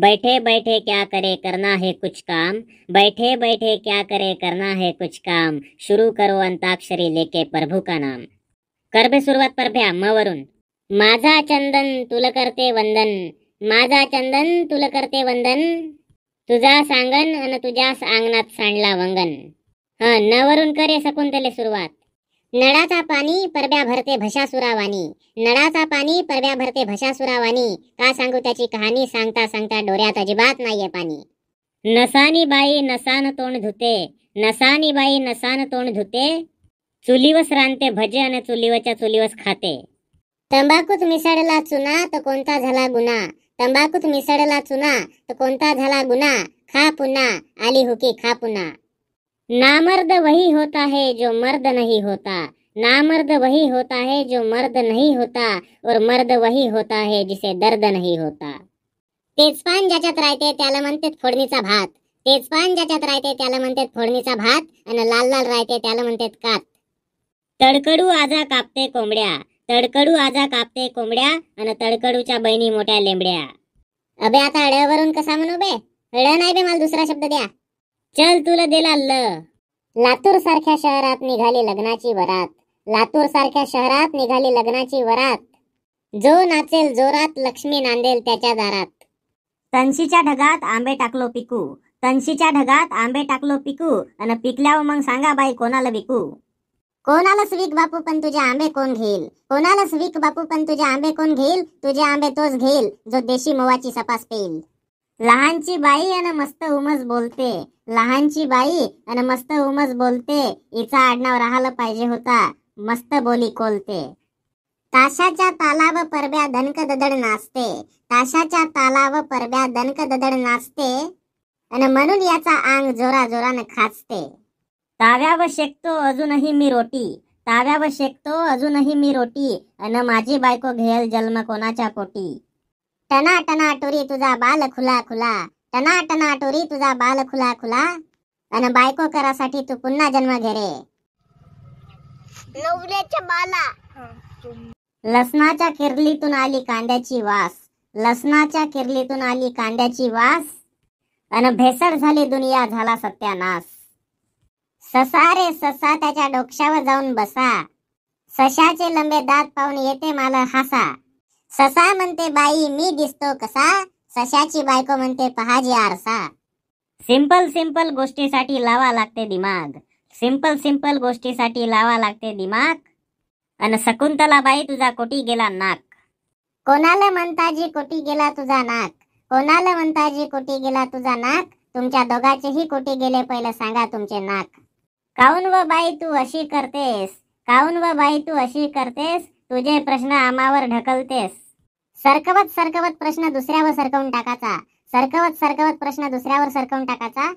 बैठे बैठे क्या करे करना है कुछ काम बैठे बैठे क्या करे करना है कुछ काम शुरू करो अंताक्षरी लेके प्रभु का नाम करबे सुरुवात परभ्या म वरून माझा चंदन तुल करते वंदन माझा चंदन तुल करते वंदन तुझा सांगन अन तुझ्या अंगणात सांडला वंगन ह न वरून करे सकून त्याला सुरुवात नळाचा पाणी परब्या भरते भशासुरावानी नळाचा पाणी परब्या भरते भशासुरावानी का सांगू त्याची कहाणी सांगता सांगता डोऱ्यात अजिबात नाहीये पाणी नसानी बाई नसान तोंड धुते नसानी बाई नसान तोंड धुते चुलीवस रांधते भजे आणि चुलीवरच्या चुलीवस खाते तंबाखूत मिसळला चुना तर कोणता झाला गुन्हा तंबाखूत मिसळला चुना तर कोणता झाला गुन्हा खा पुन्हा आली हुकी खा पुन्हा नामर्द वही होता है जो मर्द नहीं होता नामर्द वही होता है जो मर्द नहीं होता और मर्द वही होता है जिसे दर्द नहीं होता तेजपान ज्याच्यात राहते त्याला म्हणतात फोडणीचा भात तेजपान ज्याच्यात राहते त्याला म्हणतात फोडणीचा भात आणि लाल लाल राहते त्याला म्हणतात कात तडकडू आजा कापते कोंबड्या तडकडू आजा कापते कोंबड्या आणि तडकडूच्या बहिणी मोठ्या लेंबड्या अबे आता अड्यावरून कसा म्हणू बे अड नाही बे मला दुसरा शब्द द्या चल तुला दिला लातूर सारख्या शहरात निघाली लग्नाची वरात लातूर सारख्या शहरात निघाली लग्नाची वरात जो नाचेल जोरात लक्ष्मी नांदेल त्याच्या दारात तनशीच्या ढगात आंबे टाकलो पिकू तनशीच्या ढगात आंबे टाकलो पिकू आणि पिकल्यावर मग सांगा बाई कोणाला विकू कोणालाच विक बापू पण तुझे आंबे कोण घेईल कोणालाच विक बापू पण तुझे आंबे कोण घेईल तुझे आंबे तोच घेईल जो देशी मोवाची सपास पेईल लहानची बाई अन मस्त उमस बोलते लहानची बाई अन मस्त उमस बोलते हिचा आडनाव राहायला पाहिजे होता मस्त बोली कोलते ताशाच्या तालाव परब्या दनक ददड नाचते ताशाच्या तालाव परब्या दनक ददड नाचते अन म्हणून याचा आंग जोरा जोरानं खाचते ताव्यावर शेकतो अजूनही मी रोटी ताव्यावर शेकतो अजूनही मी रोटी अन माझी बायको घेल जन्म कोणाच्या पोटी टना टना टोरी तुझा बाल खुला खुला टना टना टोरी तुझा बाल खुला खुला अन बायको करासाठी तू पुन्हा जन्म घे रे नवऱ्याच्या बाला लसणाच्या किरलीतून आली कांद्याची वास लसणाच्या किरलीतून आली कांद्याची वास अन भेसळ झाली दुनिया झाला सत्यानास ससा रे ससा त्याच्या डोक्यावर जाऊन बसा सशाचे लंबे दात पाहून येते मला हसा ससा म्हणते बाई मी दिसतो कसा सशाची बायको म्हणते जी आरसा सिंपल सिंपल गोष्टीसाठी लावा लागते दिमाग सिंपल सिंपल गोष्टीसाठी लावा लागते दिमाग अन शकुंतला बाई तुझा कोटी गेला नाक कोणाला म्हणताजी कोटी गेला तुझा नाक कोणाला म्हणता जी कोटी गेला तुझा नाक तुमच्या दोघांचेही कोटी गेले पहिले सांगा तुमचे नाक काऊन व बाई तू अशी करतेस काऊन व बाई तू अशी करतेस तुझे प्रश्न आमावर ढकलतेस सरकवत सरकवत प्रश्न दुसऱ्यावर सरकवून टाकायचा सरकवत सरकवत प्रश्न दुसऱ्यावर सरकवून टाकायचा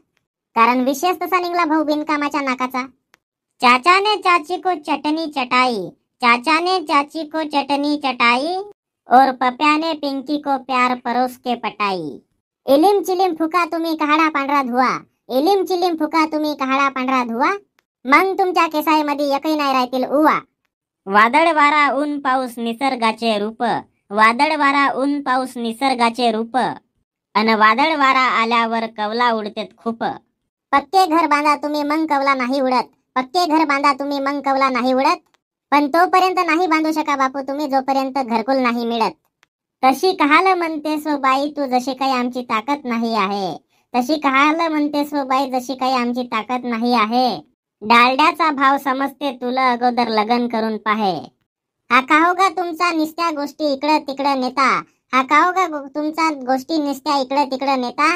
कारण विशेष तसा निघला भाऊ बिनकामाच्या नाकाचा चाचाने चाची को चटणी चटाई चाचाने चाची को चटणी चटाई और पप्याने पिंकी को प्यार परोस के पटाई इलिम चिलिम फुका तुम्ही कहाडा पांढरा धुवा इलिम चिलिम फुका तुम्ही कहाडा पांढरा धुवा मग तुमच्या केसाईमध्ये एकही नाही राहतील उवा वादळ वारा ऊन पाऊस निसर्गाचे रूप वादळ वारा ऊन पाऊस निसर्गाचे रूप अन वादळ वारा आल्यावर कवला उडतेत खूप पक्के घर बांधा तुम्ही मग कवला नाही उडत पक्के घर बांधा तुम्ही मग कवला नाही उडत पण तोपर्यंत नाही बांधू शका बापू तुम्ही जोपर्यंत घरकुल नाही मिळत तशी कहाल म्हणते बाई तू जशी काही आमची ताकद नाही आहे तशी कहाल म्हणते बाई जशी काही आमची ताकद नाही आहे डाळड्याचा भाव समजते तुला अगोदर लगन करून पाहे हा का हो तुमचा निस्त्या गोष्टी इकडं तिकडं नेता हा का हो तुमचा गोष्टी निस्त्या इकडं तिकडं नेता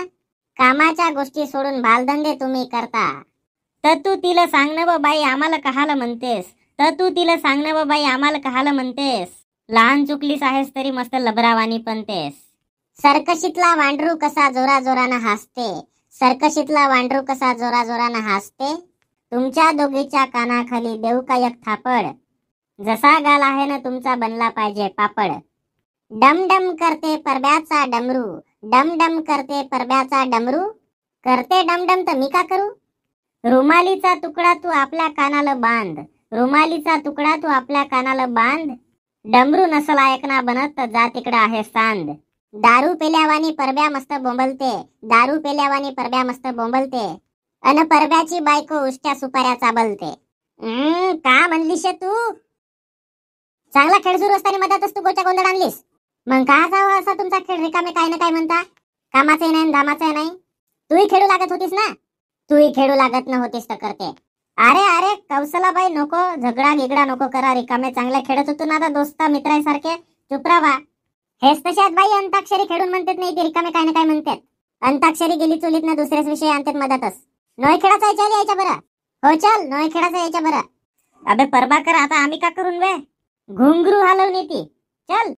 कामाच्या गोष्टी सोडून भालधंदे तुम्ही करता तर तू तिला सांग ना बाई आम्हाला कहाला म्हणतेस तर तू तिला सांग ना बाई आम्हाला कहाला म्हणतेस लहान चुकलीस आहेस तरी मस्त लबरावानी पण तेस सर्कशीतला वांडरू कसा जोरा जोरानं हसते सर्कशीतला वांडरू कसा जोरा जोरानं हसते तुमच्या दोघीच्या कानाखाली देऊ एक थापड जसा गाल आहे ना तुमचा बनला पाहिजे पापड डम डम करते परब्याचा डमरू डम डम करते परब्याचा डमरू करते डम तर मी का करू रुमालीचा तुकडा तू आपल्या कानाला बांध रुमालीचा तुकडा तू आपल्या कानाला बांध डमरू नसल ऐकना बनत तर जा तिकडे आहे सांद दारू पेल्यावानी परब्या मस्त बोंबलते दारू पेल्यावानी परब्या मस्त बोंबलते अन परब्याची बायको उष्ट्या सुपाऱ्या चाबलते का म्हणलीशे तू चांगला खेळ सुरू असताना मधातच तू गोच्या गोंधळ आणलीस मग का जावं असा तुमचा खेळ रिकामे काय ना काय म्हणता कामाचे नाही नाही तूही खेळू लागत होतीस ना तूही खेळू लागत न होतीस तर करते अरे अरे कौसलाबाई नको झगडा गिगडा नको करा रिकामे चांगले खेळत होतो ना आता दोस्त मित्रांसारखे चुपरावा हेच तसे बाई अंताक्षरी खेळून म्हणतात नाही ते रिकामे काय ना काय म्हणतात अंताक्षरी गेली चुलीत ना दुसऱ्याच विषय आणतात मधातच नोय खेळाचा यायच्या बरं हो चल नोय खेळाचा यायच्या बरं अबे परबा कर आता आम्ही का करून वे घुंगरू हलवणे ती चल